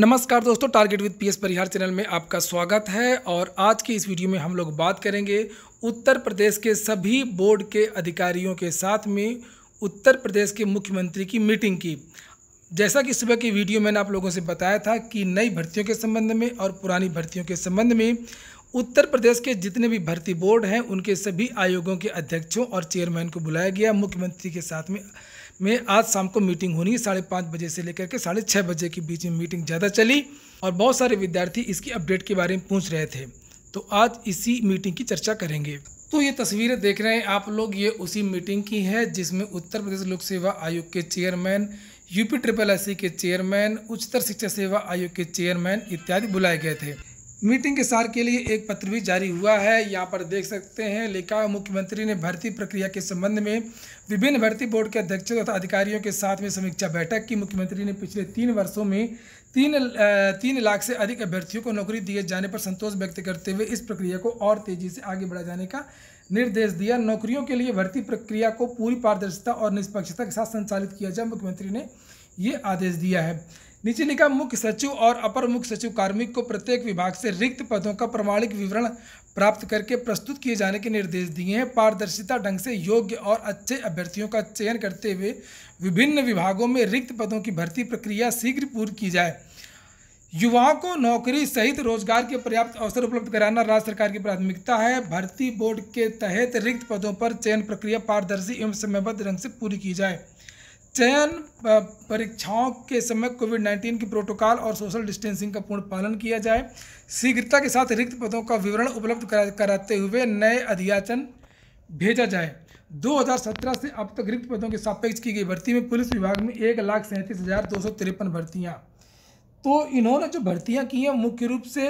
नमस्कार दोस्तों target with PS Parihar channel में आपका स्वागत है और आज की इस वीडियो में हम लोग बात करेंगे उत्तर प्रदेश के सभी बोर्ड के अधिकारियों के साथ में उत्तर प्रदेश के मुख्यमंत्री की मीटिंग की जैसा कि सुबह की वीडियो मैंने आप लोगों से बताया था कि नई भर्तियों के संबंध में और पुरानी भर्तियों के संबंध में उत्तर प्रदेश के जितने भी भर्ती बोर्ड हैं उनके सभी आयोगों के अध्यक्षों और चेयरमैन को बुलाया गया मुख्यमंत्री के साथ में में आज शाम को मीटिंग होनी है साढ़े पाँच बजे से लेकर के साढ़े छः बजे के बीच में मीटिंग ज़्यादा चली और बहुत सारे विद्यार्थी इसकी अपडेट के बारे में पूछ रहे थे तो आज इसी मीटिंग की चर्चा करेंगे तो ये तस्वीरें देख रहे हैं आप लोग ये उसी मीटिंग की है जिसमें उत्तर प्रदेश लोक सेवा आयोग के चेयरमैन यूपी ट्रिपल एस के चेयरमैन उच्चतर शिक्षा सेवा आयोग के चेयरमैन इत्यादि बुलाए गए थे मीटिंग के सार के लिए एक पत्र भी जारी हुआ है यहाँ पर देख सकते हैं लिखा मुख्यमंत्री ने भर्ती प्रक्रिया के संबंध में विभिन्न भर्ती बोर्ड के अध्यक्षों तथा अधिकारियों के साथ में समीक्षा बैठक की मुख्यमंत्री ने पिछले तीन वर्षों में तीन तीन लाख से अधिक अभ्यर्थियों को नौकरी दिए जाने पर संतोष व्यक्त करते हुए इस प्रक्रिया को और तेजी से आगे बढ़ा जाने का निर्देश दिया नौकरियों के लिए भर्ती प्रक्रिया को पूरी पारदर्शिता और निष्पक्षता के साथ संचालित किया जाए मुख्यमंत्री ने ये आदेश दिया है नीचे लिखा मुख्य सचिव और अपर मुख्य सचिव कार्मिक को प्रत्येक विभाग से रिक्त पदों का प्रमाणिक विवरण प्राप्त करके प्रस्तुत किए जाने के निर्देश दिए हैं पारदर्शिता ढंग से योग्य और अच्छे अभ्यर्थियों का चयन करते हुए विभिन्न विभागों में रिक्त पदों की भर्ती प्रक्रिया शीघ्र पूर्ण की जाए युवाओं को नौकरी सहित रोजगार के पर्याप्त अवसर उपलब्ध कराना राज्य सरकार की प्राथमिकता है भर्ती बोर्ड के तहत रिक्त पदों पर चयन प्रक्रिया पारदर्शी एवं समयबद्ध ढंग से पूरी की जाए चयन परीक्षाओं के समय कोविड 19 के प्रोटोकॉल और सोशल डिस्टेंसिंग का पूर्ण पालन किया जाए शीघ्रता के साथ रिक्त पदों का विवरण उपलब्ध करा, कराते हुए नए अधियाचन भेजा जाए 2017 से अब तक रिक्त पदों के सापेक्ष की गई भर्ती में पुलिस विभाग में एक लाख सैंतीस हज़ार दो सौ तिरपन भर्तियाँ तो इन्होंने जो भर्तियाँ की हैं मुख्य रूप से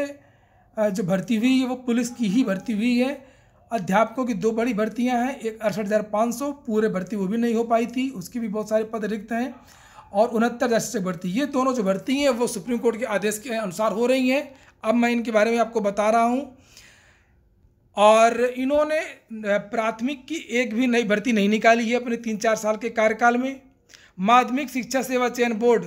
जो भर्ती हुई है वो पुलिस की ही भर्ती हुई है अध्यापकों की दो बड़ी भर्तियां हैं एक अड़सठ हज़ार पाँच सौ पूरे भर्ती वो भी नहीं हो पाई थी उसकी भी बहुत सारे पद रिक्त हैं और उनहत्तर शिक्षक भर्ती ये दोनों जो भर्ती हैं वो सुप्रीम कोर्ट के आदेश के अनुसार हो रही हैं अब मैं इनके बारे में आपको बता रहा हूँ और इन्होंने प्राथमिक की एक भी नई भर्ती नहीं निकाली है अपने तीन चार साल के कार्यकाल में माध्यमिक शिक्षा सेवा चयन बोर्ड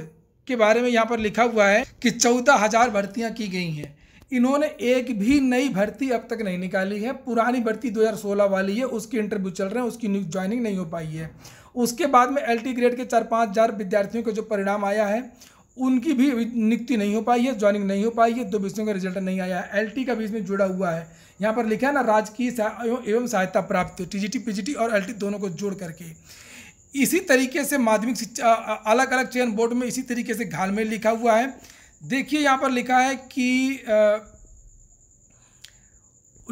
के बारे में यहाँ पर लिखा हुआ है कि चौदह हज़ार भर्तियाँ की गई हैं इन्होंने एक भी नई भर्ती अब तक नहीं निकाली है पुरानी भर्ती 2016 वाली है उसकी इंटरव्यू चल रहे हैं उसकी न्यूज ज्वाइनिंग नहीं हो पाई है उसके बाद में एल ग्रेड के चार पाँच हज़ार विद्यार्थियों का जो परिणाम आया है उनकी भी नियुक्ति नहीं हो पाई है ज्वाइनिंग नहीं हो पाई है दो विषयों का रिजल्ट नहीं आया है एलटी का बीच में जुड़ा हुआ है यहाँ पर लिखा है ना राजकीय एवं सहायता प्राप्त जी टी और एल दोनों को जोड़ करके इसी तरीके से माध्यमिक शिक्षा अलग अलग चयन बोर्ड में इसी तरीके से घाल में लिखा हुआ है देखिए यहाँ पर लिखा है कि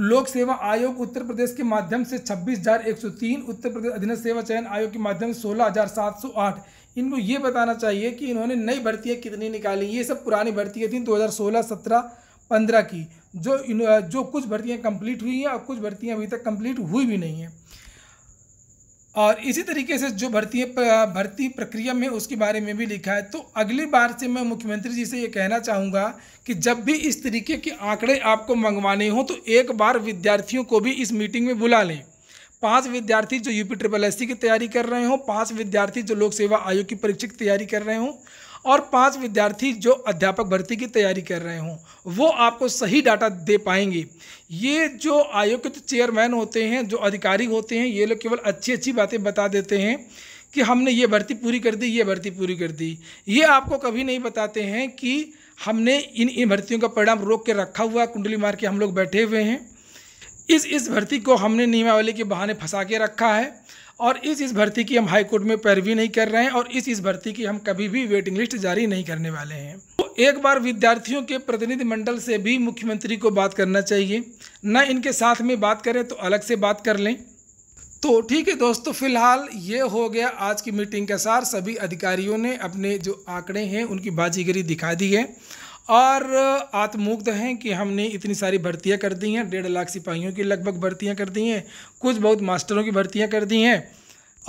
लोक सेवा आयोग उत्तर प्रदेश के माध्यम से 26,103 उत्तर प्रदेश अधीन सेवा चयन आयोग के माध्यम से 16,708 इनको ये बताना चाहिए कि इन्होंने नई भर्तियाँ कितनी निकाली ये सब पुरानी भर्तियाँ थी 2016 17 15 की जो इन जो कुछ भर्तियाँ कंप्लीट हुई हैं और कुछ भर्तियाँ अभी तक कंप्लीट हुई भी नहीं हैं और इसी तरीके से जो भर्ती भर्ती प्रक्रिया में उसके बारे में भी लिखा है तो अगली बार से मैं मुख्यमंत्री जी से ये कहना चाहूँगा कि जब भी इस तरीके के आंकड़े आपको मंगवाने हों तो एक बार विद्यार्थियों को भी इस मीटिंग में बुला लें पांच विद्यार्थी जो यूपी ट्रिपल एस की तैयारी कर रहे हों पांच विद्यार्थी जो लोक सेवा आयोग की परीक्षा की तैयारी कर रहे हों और पाँच विद्यार्थी जो अध्यापक भर्ती की तैयारी कर रहे हों वो आपको सही डाटा दे पाएंगे ये जो आयोग के चेयरमैन होते हैं जो अधिकारी होते हैं ये लोग केवल अच्छी अच्छी बातें बता देते हैं कि हमने ये भर्ती पूरी कर दी ये भर्ती पूरी कर दी ये आपको कभी नहीं बताते हैं कि हमने इन इन भर्तियों का परिणाम रोक के रखा हुआ कुंडली मार के हम लोग बैठे हुए हैं इस इस भर्ती को हमने नियमावली के बहाने फंसा के रखा है और इस इस भर्ती की हम हाई कोर्ट में पैरवी नहीं कर रहे हैं और इस इस भर्ती की हम कभी भी वेटिंग लिस्ट जारी नहीं करने वाले हैं तो एक बार विद्यार्थियों के प्रतिनिधिमंडल से भी मुख्यमंत्री को बात करना चाहिए न इनके साथ में बात करें तो अलग से बात कर लें तो ठीक है दोस्तों फिलहाल ये हो गया आज की मीटिंग के सार सभी अधिकारियों ने अपने जो आंकड़े हैं उनकी बाजीगरी दिखा दी है और आत्मुग्ध हैं कि हमने इतनी सारी भर्तियाँ कर दी हैं डेढ़ लाख सिपाहियों की लगभग भर्तियाँ कर दी हैं कुछ बहुत मास्टरों की भर्तियाँ कर दी हैं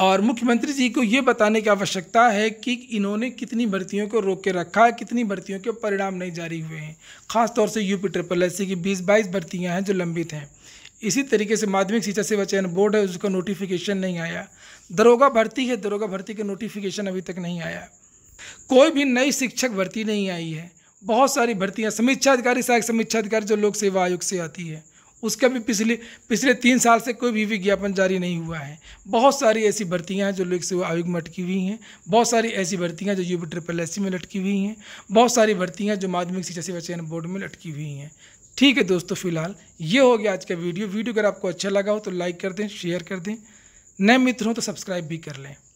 और मुख्यमंत्री जी को ये बताने की आवश्यकता है कि इन्होंने कितनी भर्तियों को रोक के रखा है कितनी भर्तियों के परिणाम नहीं जारी हुए हैं खासतौर से यूपी ट्रिपल एस की बीस बाईस भर्तियाँ हैं जो लंबित हैं इसी तरीके से माध्यमिक शिक्षा सेवा चयन बोर्ड है उसका नोटिफिकेशन नहीं आया दरोगा भर्ती है दरोगा भर्ती का नोटिफिकेशन अभी तक नहीं आया कोई भी नई शिक्षक भर्ती नहीं आई है बहुत सारी भर्तियाँ अधिकारी सहायक समीक्षा अधिकारी जो लोक सेवा आयोग से आती है उसका भी पिछले पिछले तीन साल से कोई भी विज्ञापन जारी नहीं हुआ है बहुत सारी ऐसी भर्तियाँ हैं जो लोक सेवा आयोग में अटकी हुई हैं बहुत सारी ऐसी भर्तियाँ जो यूपी ट्रिपल एस में लटकी हुई हैं बहुत सारी भर्तियाँ जो माध्यमिक शिक्षा सेवा चयन बोर्ड में लटकी हुई हैं ठीक है दोस्तों फिलहाल ये हो गया आज का वीडियो वीडियो अगर आपको अच्छा लगा हो तो लाइक कर दें शेयर कर दें नए मित्र हों तो सब्सक्राइब भी कर लें